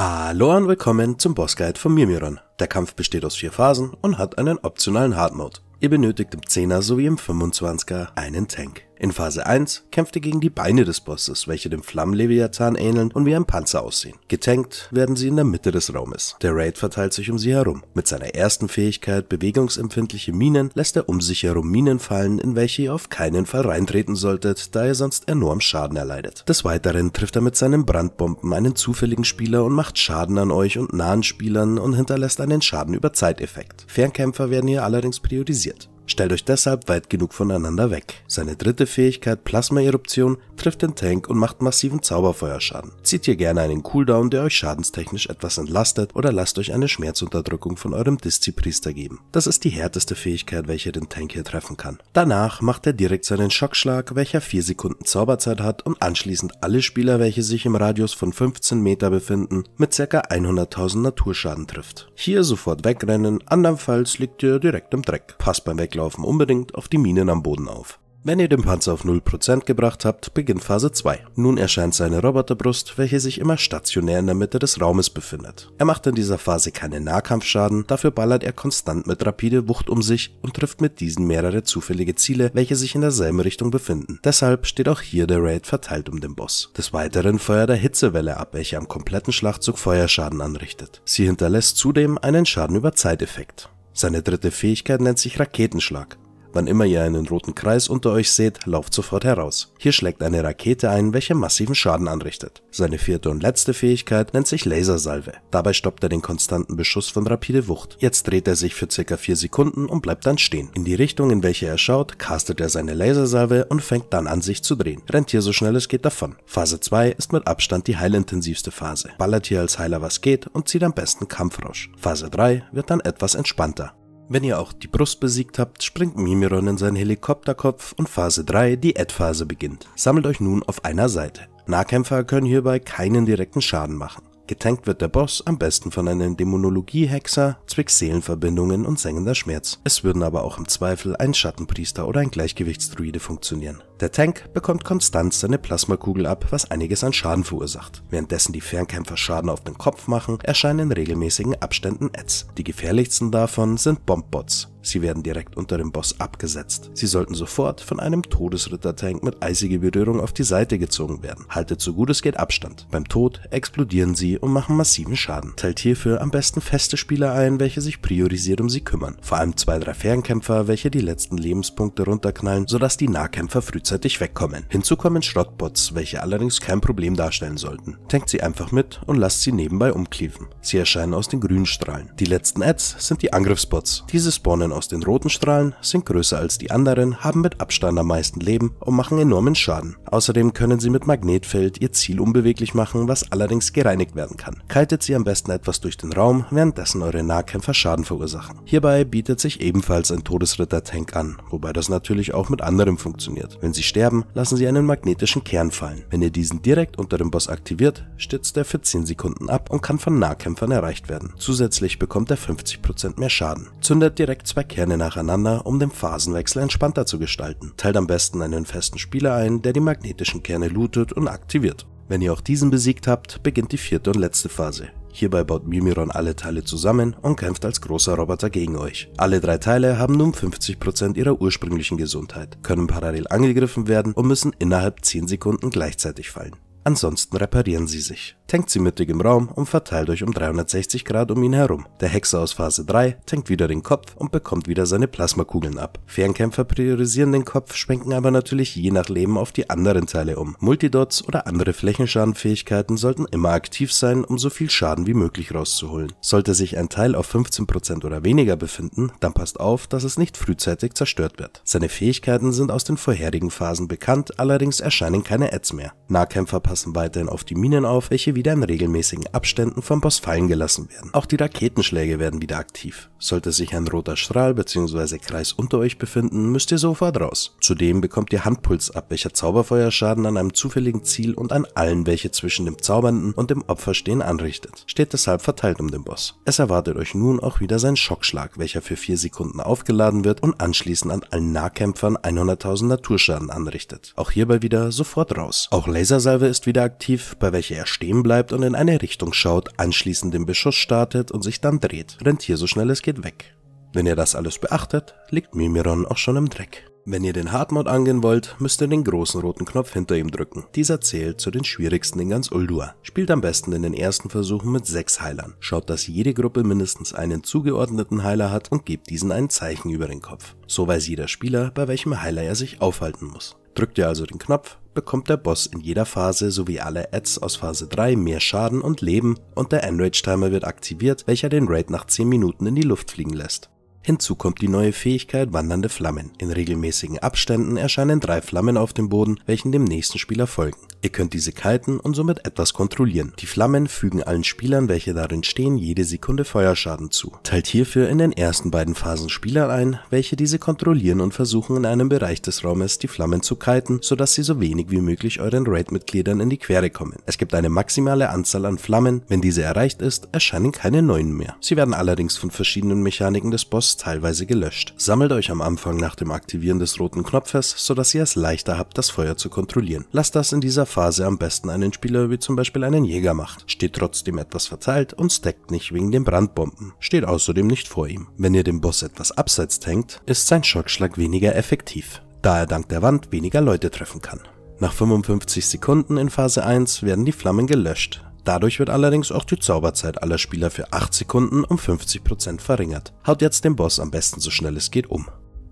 Hallo und willkommen zum Bossguide von Mimiron. Der Kampf besteht aus vier Phasen und hat einen optionalen Hard Mode. Ihr benötigt im 10er sowie im 25er einen Tank. In Phase 1 kämpft ihr gegen die Beine des Bosses, welche dem Flammenleviathan ähneln und wie ein Panzer aussehen. Getankt werden sie in der Mitte des Raumes. Der Raid verteilt sich um sie herum. Mit seiner ersten Fähigkeit bewegungsempfindliche Minen lässt er um sich herum Minen fallen, in welche ihr auf keinen Fall reintreten solltet, da ihr sonst enorm Schaden erleidet. Des Weiteren trifft er mit seinen Brandbomben einen zufälligen Spieler und macht Schaden an euch und nahen Spielern und hinterlässt einen Schaden über Zeiteffekt. Fernkämpfer werden hier allerdings priorisiert. Stellt euch deshalb weit genug voneinander weg. Seine dritte Fähigkeit Plasma-Eruption trifft den Tank und macht massiven Zauberfeuerschaden. Zieht hier gerne einen Cooldown, der euch schadenstechnisch etwas entlastet oder lasst euch eine Schmerzunterdrückung von eurem Diszi-Priester geben. Das ist die härteste Fähigkeit, welche den Tank hier treffen kann. Danach macht er direkt seinen Schockschlag, welcher 4 Sekunden Zauberzeit hat und anschließend alle Spieler, welche sich im Radius von 15 Meter befinden, mit ca. 100.000 Naturschaden trifft. Hier sofort wegrennen, andernfalls liegt ihr direkt im Dreck. Passt beim Wegrennen laufen unbedingt auf die Minen am Boden auf. Wenn ihr den Panzer auf 0% gebracht habt, beginnt Phase 2. Nun erscheint seine Roboterbrust, welche sich immer stationär in der Mitte des Raumes befindet. Er macht in dieser Phase keinen Nahkampfschaden, dafür ballert er konstant mit rapide Wucht um sich und trifft mit diesen mehrere zufällige Ziele, welche sich in derselben Richtung befinden. Deshalb steht auch hier der Raid verteilt um den Boss. Des Weiteren feuert er Hitzewelle ab, welche am kompletten Schlachtzug Feuerschaden anrichtet. Sie hinterlässt zudem einen Schaden über Zeiteffekt. Seine dritte Fähigkeit nennt sich Raketenschlag. Wann immer ihr einen roten Kreis unter euch seht, lauft sofort heraus. Hier schlägt eine Rakete ein, welche massiven Schaden anrichtet. Seine vierte und letzte Fähigkeit nennt sich Lasersalve. Dabei stoppt er den konstanten Beschuss von rapide Wucht. Jetzt dreht er sich für ca. 4 Sekunden und bleibt dann stehen. In die Richtung, in welche er schaut, castet er seine Lasersalve und fängt dann an sich zu drehen. Rennt hier so schnell es geht davon. Phase 2 ist mit Abstand die heilintensivste Phase. Ballert hier als Heiler was geht und zieht am besten Kampfrausch. Phase 3 wird dann etwas entspannter. Wenn ihr auch die Brust besiegt habt, springt Mimiron in seinen Helikopterkopf und Phase 3, die Ed-Phase beginnt. Sammelt euch nun auf einer Seite. Nahkämpfer können hierbei keinen direkten Schaden machen. Getankt wird der Boss am besten von einem Dämonologie-Hexer zwecks Seelenverbindungen und sengender Schmerz. Es würden aber auch im Zweifel ein Schattenpriester oder ein Gleichgewichtsdruide funktionieren. Der Tank bekommt konstant seine Plasmakugel ab, was einiges an Schaden verursacht. Währenddessen die Fernkämpfer Schaden auf den Kopf machen, erscheinen in regelmäßigen Abständen Ads. Die gefährlichsten davon sind Bombbots. Sie werden direkt unter dem Boss abgesetzt. Sie sollten sofort von einem Todesrittertank mit eisiger Berührung auf die Seite gezogen werden. Haltet so gut es geht Abstand. Beim Tod explodieren sie und machen massiven Schaden. Teilt hierfür am besten feste Spieler ein, welche sich priorisiert um sie kümmern. Vor allem zwei, drei Fernkämpfer, welche die letzten Lebenspunkte runterknallen, sodass die Nahkämpfer frühzeitig wegkommen. Hinzu kommen Schrottbots, welche allerdings kein Problem darstellen sollten. Tankt sie einfach mit und lasst sie nebenbei umkliefen. Sie erscheinen aus den grünen Strahlen. Die letzten Ads sind die Angriffsbots. Diese spawnen Strahlen aus den roten Strahlen sind größer als die anderen, haben mit Abstand am meisten Leben und machen enormen Schaden. Außerdem können sie mit Magnetfeld ihr Ziel unbeweglich machen, was allerdings gereinigt werden kann. Kaltet sie am besten etwas durch den Raum, währenddessen eure Nahkämpfer Schaden verursachen. Hierbei bietet sich ebenfalls ein Todesritter-Tank an, wobei das natürlich auch mit anderem funktioniert. Wenn sie sterben, lassen sie einen magnetischen Kern fallen. Wenn ihr diesen direkt unter dem Boss aktiviert, stürzt er für 10 Sekunden ab und kann von Nahkämpfern erreicht werden. Zusätzlich bekommt er 50% mehr Schaden. Zündet direkt zwei zwei Kerne nacheinander, um den Phasenwechsel entspannter zu gestalten. Teilt am besten einen festen Spieler ein, der die magnetischen Kerne lootet und aktiviert. Wenn ihr auch diesen besiegt habt, beginnt die vierte und letzte Phase. Hierbei baut Mimiron alle Teile zusammen und kämpft als großer Roboter gegen euch. Alle drei Teile haben nun 50% ihrer ursprünglichen Gesundheit, können parallel angegriffen werden und müssen innerhalb 10 Sekunden gleichzeitig fallen. Ansonsten reparieren sie sich tankt sie mittig im Raum und verteilt euch um 360 Grad um ihn herum. Der Hexer aus Phase 3 tankt wieder den Kopf und bekommt wieder seine Plasmakugeln ab. Fernkämpfer priorisieren den Kopf, schwenken aber natürlich je nach Leben auf die anderen Teile um. Multidots oder andere Flächenschadenfähigkeiten sollten immer aktiv sein, um so viel Schaden wie möglich rauszuholen. Sollte sich ein Teil auf 15% oder weniger befinden, dann passt auf, dass es nicht frühzeitig zerstört wird. Seine Fähigkeiten sind aus den vorherigen Phasen bekannt, allerdings erscheinen keine Ads mehr. Nahkämpfer passen weiterhin auf die Minen auf, welche wieder in regelmäßigen Abständen vom Boss fallen gelassen werden. Auch die Raketenschläge werden wieder aktiv. Sollte sich ein roter Strahl bzw. Kreis unter euch befinden, müsst ihr sofort raus. Zudem bekommt ihr Handpuls ab, welcher Zauberfeuerschaden an einem zufälligen Ziel und an allen, welche zwischen dem Zaubernden und dem Opfer stehen, anrichtet. Steht deshalb verteilt um den Boss. Es erwartet euch nun auch wieder sein Schockschlag, welcher für 4 Sekunden aufgeladen wird und anschließend an allen Nahkämpfern 100.000 Naturschaden anrichtet. Auch hierbei wieder sofort raus. Auch Lasersalve ist wieder aktiv, bei welcher er stehen bleibt bleibt und in eine Richtung schaut, anschließend den Beschuss startet und sich dann dreht, rennt hier so schnell es geht weg. Wenn ihr das alles beachtet, liegt Mimiron auch schon im Dreck. Wenn ihr den Hardmod angehen wollt, müsst ihr den großen roten Knopf hinter ihm drücken. Dieser zählt zu den schwierigsten in ganz Uldua. Spielt am besten in den ersten Versuchen mit sechs Heilern. Schaut, dass jede Gruppe mindestens einen zugeordneten Heiler hat und gebt diesen ein Zeichen über den Kopf. So weiß jeder Spieler, bei welchem Heiler er sich aufhalten muss. Drückt ihr also den Knopf, bekommt der Boss in jeder Phase sowie alle Ads aus Phase 3 mehr Schaden und Leben und der Enrage Timer wird aktiviert, welcher den Raid nach 10 Minuten in die Luft fliegen lässt. Hinzu kommt die neue Fähigkeit Wandernde Flammen. In regelmäßigen Abständen erscheinen drei Flammen auf dem Boden, welchen dem nächsten Spieler folgen. Ihr könnt diese kalten und somit etwas kontrollieren. Die Flammen fügen allen Spielern, welche darin stehen, jede Sekunde Feuerschaden zu. Teilt hierfür in den ersten beiden Phasen Spieler ein, welche diese kontrollieren und versuchen in einem Bereich des Raumes die Flammen zu kalten, sodass sie so wenig wie möglich euren Raid-Mitgliedern in die Quere kommen. Es gibt eine maximale Anzahl an Flammen, wenn diese erreicht ist, erscheinen keine neuen mehr. Sie werden allerdings von verschiedenen Mechaniken des Boss teilweise gelöscht. Sammelt euch am Anfang nach dem Aktivieren des roten Knopfes, sodass ihr es leichter habt, das Feuer zu kontrollieren. Lasst das in dieser Phase am besten einen Spieler wie zum Beispiel einen Jäger macht, steht trotzdem etwas verteilt und stackt nicht wegen den Brandbomben, steht außerdem nicht vor ihm. Wenn ihr den Boss etwas abseits tankt, ist sein Schockschlag weniger effektiv, da er dank der Wand weniger Leute treffen kann. Nach 55 Sekunden in Phase 1 werden die Flammen gelöscht, Dadurch wird allerdings auch die Zauberzeit aller Spieler für 8 Sekunden um 50% verringert. Haut jetzt den Boss am besten so schnell es geht um.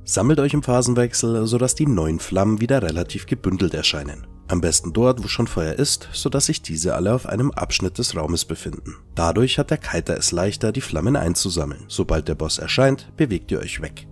Sammelt euch im Phasenwechsel, sodass die neuen Flammen wieder relativ gebündelt erscheinen. Am besten dort, wo schon Feuer ist, sodass sich diese alle auf einem Abschnitt des Raumes befinden. Dadurch hat der Kiter es leichter, die Flammen einzusammeln. Sobald der Boss erscheint, bewegt ihr euch weg.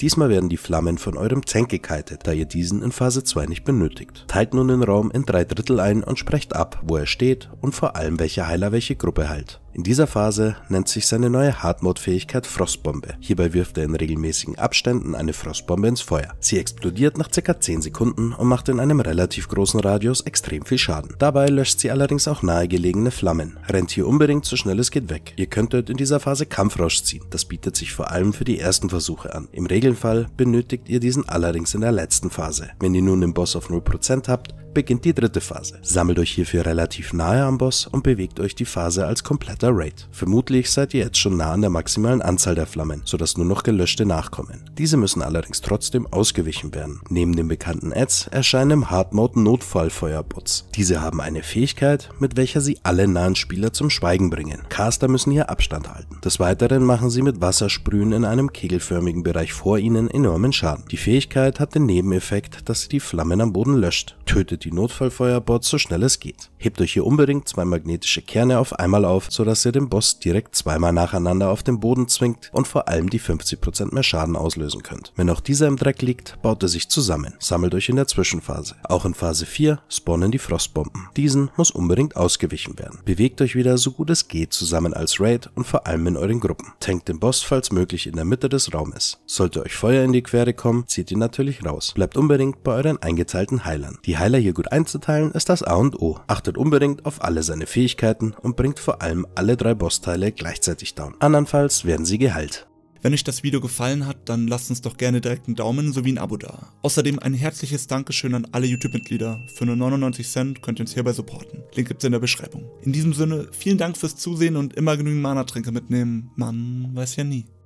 Diesmal werden die Flammen von eurem Tank gekitet, da ihr diesen in Phase 2 nicht benötigt. Teilt nun den Raum in drei Drittel ein und sprecht ab, wo er steht und vor allem welche Heiler welche Gruppe heilt. In dieser Phase nennt sich seine neue Hardmode-Fähigkeit Frostbombe. Hierbei wirft er in regelmäßigen Abständen eine Frostbombe ins Feuer. Sie explodiert nach ca. 10 Sekunden und macht in einem relativ großen Radius extrem viel Schaden. Dabei löscht sie allerdings auch nahegelegene Flammen. Rennt hier unbedingt so schnell es geht weg. Ihr könntet in dieser Phase Kampfrausch ziehen. Das bietet sich vor allem für die ersten Versuche an. Im Regelfall benötigt ihr diesen allerdings in der letzten Phase. Wenn ihr nun den Boss auf 0% habt, beginnt die dritte Phase. Sammelt euch hierfür relativ nahe am Boss und bewegt euch die Phase als kompletter Raid. Vermutlich seid ihr jetzt schon nah an der maximalen Anzahl der Flammen, sodass nur noch gelöschte nachkommen. Diese müssen allerdings trotzdem ausgewichen werden. Neben den bekannten Ads erscheinen im Hard Mode Notfallfeuerbots. Diese haben eine Fähigkeit, mit welcher sie alle nahen Spieler zum Schweigen bringen. Caster müssen hier Abstand halten. Des Weiteren machen sie mit Wassersprühen in einem kegelförmigen Bereich vor ihnen enormen Schaden. Die Fähigkeit hat den Nebeneffekt, dass sie die Flammen am Boden löscht. Tötet schaltet die Notfallfeuerboards so schnell es geht. Hebt euch hier unbedingt zwei magnetische Kerne auf einmal auf, sodass ihr den Boss direkt zweimal nacheinander auf den Boden zwingt und vor allem die 50% mehr Schaden auslösen könnt. Wenn auch dieser im Dreck liegt, baut er sich zusammen, sammelt euch in der Zwischenphase. Auch in Phase 4 spawnen die Frostbomben. Diesen muss unbedingt ausgewichen werden. Bewegt euch wieder so gut es geht zusammen als Raid und vor allem in euren Gruppen. Tankt den Boss falls möglich in der Mitte des Raumes. Sollte euch Feuer in die Quere kommen, zieht ihn natürlich raus. Bleibt unbedingt bei euren eingeteilten Heilern. Die Heiler hier Familie gut einzuteilen ist das A und O. Achtet unbedingt auf alle seine Fähigkeiten und bringt vor allem alle drei Bossteile gleichzeitig down. Andernfalls werden sie geheilt. Wenn euch das Video gefallen hat, dann lasst uns doch gerne direkt einen Daumen sowie ein Abo da. Außerdem ein herzliches Dankeschön an alle YouTube-Mitglieder. Für nur 99 Cent könnt ihr uns hierbei supporten. Link gibt's in der Beschreibung. In diesem Sinne, vielen Dank fürs Zusehen und immer genügend Mana-Tränke mitnehmen. Man weiß ja nie.